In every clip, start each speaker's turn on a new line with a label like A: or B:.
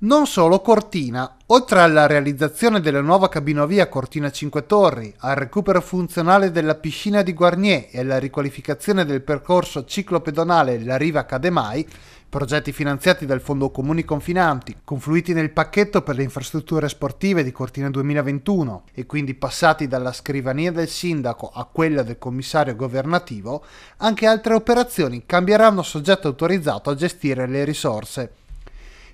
A: Non solo Cortina, oltre alla realizzazione della nuova cabinovia Cortina 5 Torri, al recupero funzionale della piscina di Guarnier e alla riqualificazione del percorso ciclopedonale La Riva Cademai, progetti finanziati dal Fondo Comuni Confinanti, confluiti nel pacchetto per le infrastrutture sportive di Cortina 2021 e quindi passati dalla scrivania del sindaco a quella del commissario governativo, anche altre operazioni cambieranno soggetto autorizzato a gestire le risorse.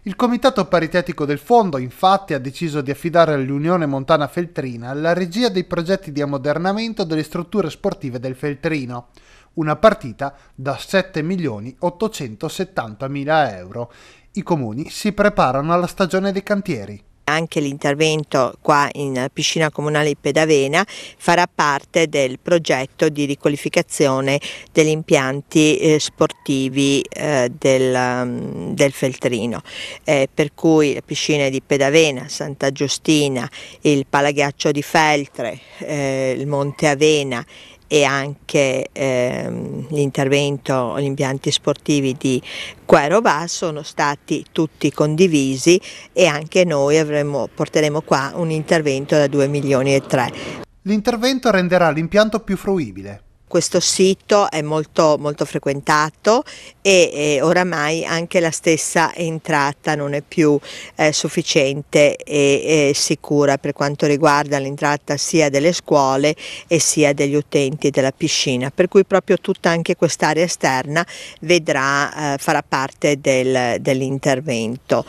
A: Il Comitato Paritetico del Fondo, infatti, ha deciso di affidare all'Unione Montana Feltrina la regia dei progetti di ammodernamento delle strutture sportive del Feltrino, una partita da 7.870.000 euro. I comuni si preparano
B: alla stagione dei cantieri. Anche l'intervento qua in piscina comunale di Pedavena farà parte del progetto di riqualificazione degli impianti eh, sportivi eh, del, mm, del, Feltrino, eh, per cui le piscine di Pedavena, Santa Giustina, il Palaghiaccio di Feltre, eh, il Monte Avena e anche ehm, l'intervento, gli impianti sportivi di Quaero sono stati tutti condivisi e anche noi avremo, porteremo qua un intervento da 2 milioni e 3. L'intervento renderà l'impianto più fruibile, questo sito è molto, molto frequentato e, e, oramai anche la stessa entrata non è più eh, sufficiente e, e, sicura per quanto riguarda l'entrata sia delle scuole e sia degli utenti della piscina, per cui proprio tutta anche quest'area esterna vedrà, eh, farà parte del, dell'intervento.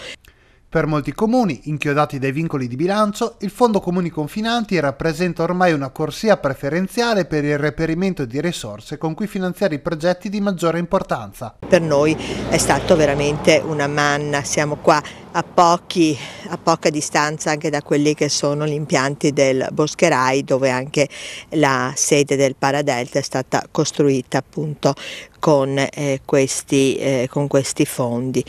A: Per molti comuni, inchiodati dai vincoli di bilancio, il Fondo Comuni Confinanti rappresenta ormai una corsia preferenziale per il reperimento di risorse con cui finanziare i progetti di
B: maggiore importanza. Per noi è stato veramente una manna, siamo qua a, pochi, a poca distanza anche da quelli che sono gli impianti del Boscherai dove anche la sede del Paradelta è stata costruita appunto con, eh, questi, eh, con questi fondi.